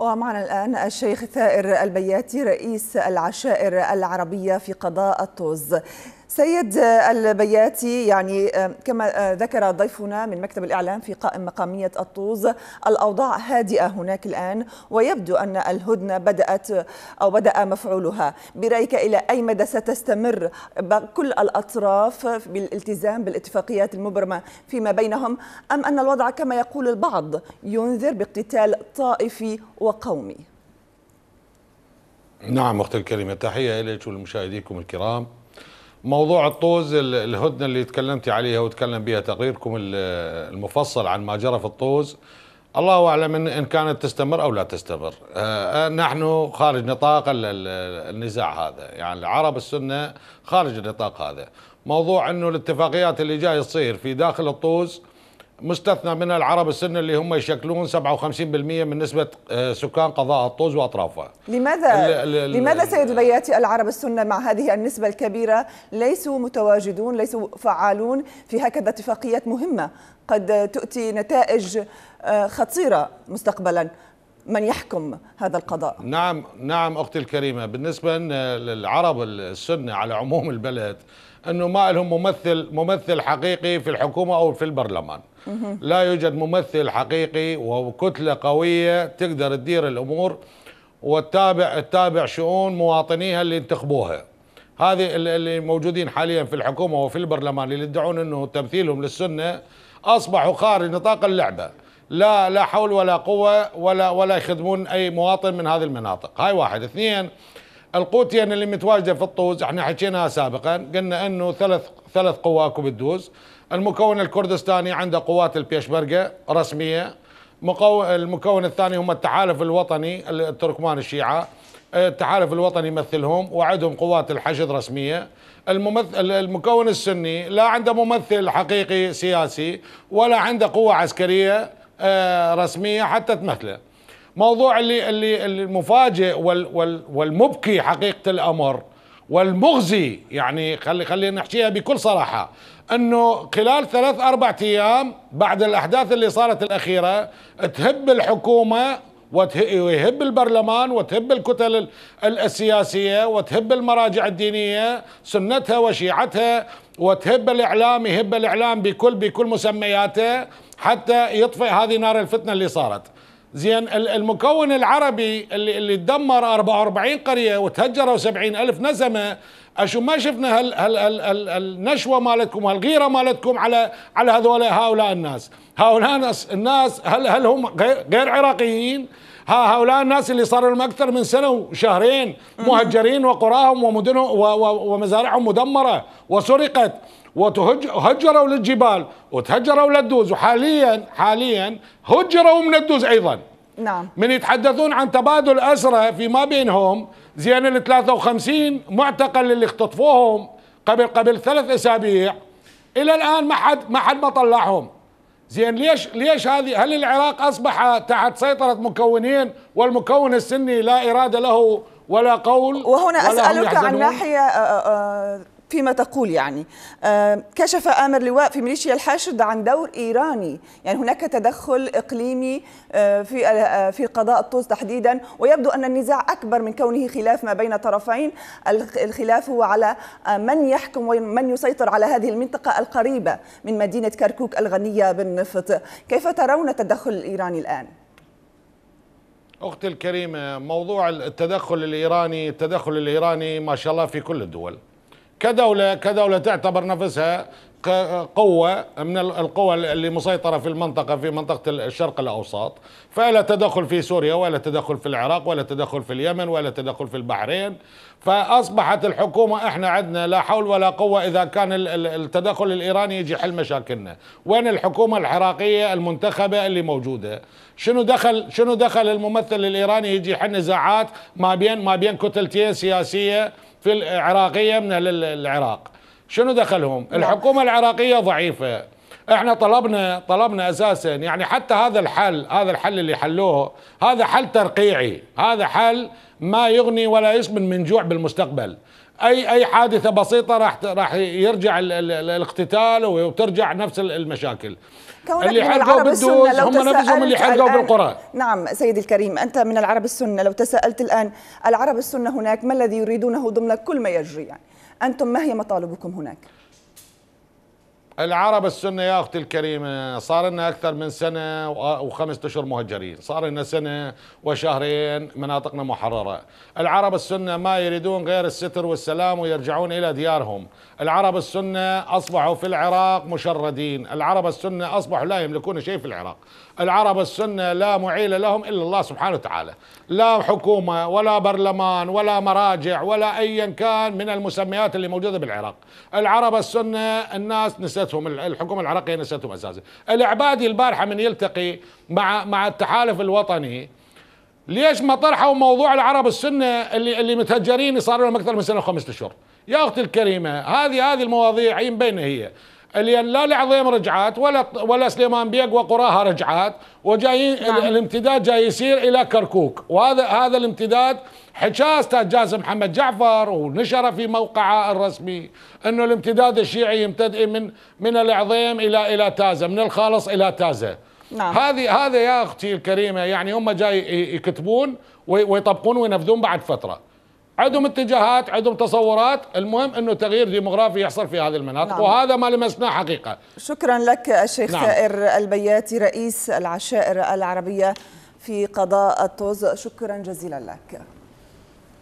ومعنا الآن الشيخ ثائر البياتي رئيس العشائر العربية في قضاء الطوز سيد البياتي يعني كما آه، ذكر ضيفنا من مكتب الإعلام في قائم مقامية الطوز الأوضاع هادئة هناك الآن ويبدو أن الهدنة بدأت أو بدأ مفعولها برأيك إلى أي مدى ستستمر كل الأطراف بالالتزام بالاتفاقيات المبرمة فيما بينهم أم أن الوضع كما يقول البعض ينذر باقتتال طائفي وقومي نعم أختي الكريمة تحية إليك ولمشاهديكم الكرام موضوع الطوز الهدنة اللي تكلمتي عليها وتكلم بها تقريركم المفصل عن ما جرى في الطوز الله أعلم إن كانت تستمر أو لا تستمر آه، آه، نحن خارج نطاق النزاع هذا يعني العرب السنة خارج النطاق هذا موضوع أنه الاتفاقيات اللي جاي تصير في داخل الطوز مستثنى من العرب السن اللي هم يشكلون 57% من نسبة آه، سكان قضاء الطوز وأطرافها لماذا, الـ الـ لماذا سيد البياتي العرب السنة مع هذه النسبة الكبيرة ليسوا متواجدون ليسوا فعالون في هكذا اتفاقيات مهمة قد تؤتي نتائج آه، خطيرة مستقبلا من يحكم هذا القضاء نعم نعم أختي الكريمة بالنسبة للعرب السنة على عموم البلد أنه ما لهم ممثل ممثل حقيقي في الحكومة أو في البرلمان لا يوجد ممثل حقيقي وكتلة قوية تقدر تدير الأمور وتتابع تتابع شؤون مواطنيها اللي انتخبوها هذه اللي موجودين حاليا في الحكومة وفي البرلمان اللي يدعون أنه تمثيلهم للسنة أصبحوا خارج نطاق اللعبة لا لا حول ولا قوه ولا ولا يخدمون اي مواطن من هذه المناطق هاي واحد اثنين القوتين اللي متواجده في الطوز احنا حكيناها سابقا قلنا انه ثلاث ثلاث قوى اكو بالدوز المكون الكردستاني عنده قوات البيشبرقة رسميه مقو... المكون الثاني هم التحالف الوطني التركمان الشيعه التحالف الوطني يمثلهم وعندهم قوات الحشد رسميه الممثل المكون السني لا عنده ممثل حقيقي سياسي ولا عنده قوه عسكريه آه، رسميه حتى تمثله. موضوع اللي اللي المفاجئ وال وال والمبكي حقيقه الامر والمغزي يعني خلي خلينا نحكيها بكل صراحه انه خلال ثلاث اربع ايام بعد الاحداث اللي صارت الاخيره تهب الحكومه ويهب البرلمان وتهب الكتل السياسية وتهب المراجع الدينية سنتها وشيعتها وتهب الإعلام يهب الإعلام بكل بكل مسمياته حتى يطفئ هذه نار الفتنه اللي صارت زين المكون العربي اللي اللي تدمر 44 قريه وتهجروا 70 الف نسمه اشو ما شفنا هال هال هال هال النشوه مالتكم هالغيره مالتكم على على هذول هؤلاء الناس هؤلاء الناس هل هل هم غير عراقيين ها هؤلاء الناس اللي صاروا لهم اكثر من سنه وشهرين مهجرين وقراهم ومدنهم ومزارعهم مدمره وسرقت وهجروا للجبال وتهجروا للدوز وحاليا حاليا هجروا من الدوز ايضا نعم من يتحدثون عن تبادل اسرى فيما بينهم زين ال 53 معتقل اللي اختطفوهم قبل قبل ثلاث اسابيع الى الان ما حد ما حد ما طلعهم زين ليش ليش هذه هل العراق اصبح تحت سيطره مكونين والمكون السني لا اراده له ولا قول وهنا ولا اسالك عن ناحيه آه، آه، آه، فيما تقول يعني كشف آمر لواء في ميليشيا الحاشد عن دور إيراني يعني هناك تدخل إقليمي آه، في آه، في قضاء الطوس تحديدا ويبدو أن النزاع أكبر من كونه خلاف ما بين طرفين الخلاف هو على آه، من يحكم ومن يسيطر على هذه المنطقة القريبة من مدينة كركوك الغنية بالنفط كيف ترون التدخل الإيراني الآن؟ أختي الكريمة موضوع التدخل الإيراني التدخل الإيراني ما شاء الله في كل الدول كدولة كدولة تعتبر نفسها قوة من القوى اللي مسيطرة في المنطقة في منطقة الشرق الأوسط فلا تدخل في سوريا ولا تدخل في العراق ولا تدخل في اليمن ولا تدخل في البحرين فأصبحت الحكومة احنا عندنا لا حول ولا قوة إذا كان التدخل الإيراني يجي حل مشاكلنا وين الحكومة العراقية المنتخبة اللي موجودة شنو دخل شنو دخل الممثل الإيراني يجي حل نزاعات ما بين ما بين كتلتين سياسية في العراقية من العراق شنو دخلهم نعم. الحكومة العراقية ضعيفة احنا طلبنا طلبنا اساسا يعني حتى هذا الحل هذا الحل اللي حلوه هذا حل ترقيعي هذا حل ما يغني ولا يسمن من جوع بالمستقبل اي اي حادثه بسيطه راح راح يرجع الاقتتال وترجع نفس المشاكل اللي حرقوا بالدوز هم نفسهم اللي حرقوا بالقرى نعم سيدي الكريم انت من العرب السنه لو تساءلت الان العرب السنه هناك ما الذي يريدونه ضمن كل ما يجري يعني انتم ما هي مطالبكم هناك؟ العرب السنة يا أختي الكريمة صار لنا أكثر من سنة وخمسة أشهر مهجرين صار لنا سنة وشهرين مناطقنا محررة العرب السنة ما يريدون غير الستر والسلام ويرجعون إلى ديارهم العرب السنة أصبحوا في العراق مشردين العرب السنة أصبحوا لا يملكون شيء في العراق العرب السنة لا معيل لهم إلا الله سبحانه وتعالى لا حكومة ولا برلمان ولا مراجع ولا أيا كان من المسميات اللي موجودة بالعراق العرب السنة الناس نسيت نسيتهم الحكومه العراقيه نسيتهم اساسا العبادي البارحه من يلتقي مع مع التحالف الوطني ليش ما طرحوا موضوع العرب السنه اللي اللي متهجرين صاروا لهم اكثر من سنه وخمسة اشهر يا اختي الكريمه هذه هذه المواضيع عين بينها هي لان لا العظيم رجعت ولا ولا سليمان بيق وقراها رجعت وجايين نعم. الامتداد جاي يسير الى كركوك وهذا هذا الامتداد حكى استاذ جاسم محمد جعفر ونشر في موقعه الرسمي انه الامتداد الشيعي يمتد من من العظيم الى الى تازه من الخالص الى تازه نعم. هذه هذا يا اختي الكريمه يعني هم جاي يكتبون ويطبقون وينفذون بعد فتره عندهم اتجاهات عندهم تصورات المهم أنه تغيير ديموغرافي يحصل في هذه المناطق نعم. وهذا ما لمسناه حقيقة شكرا لك الشيخ نعم. البياتي رئيس العشائر العربية في قضاء الطوز شكرا جزيلا لك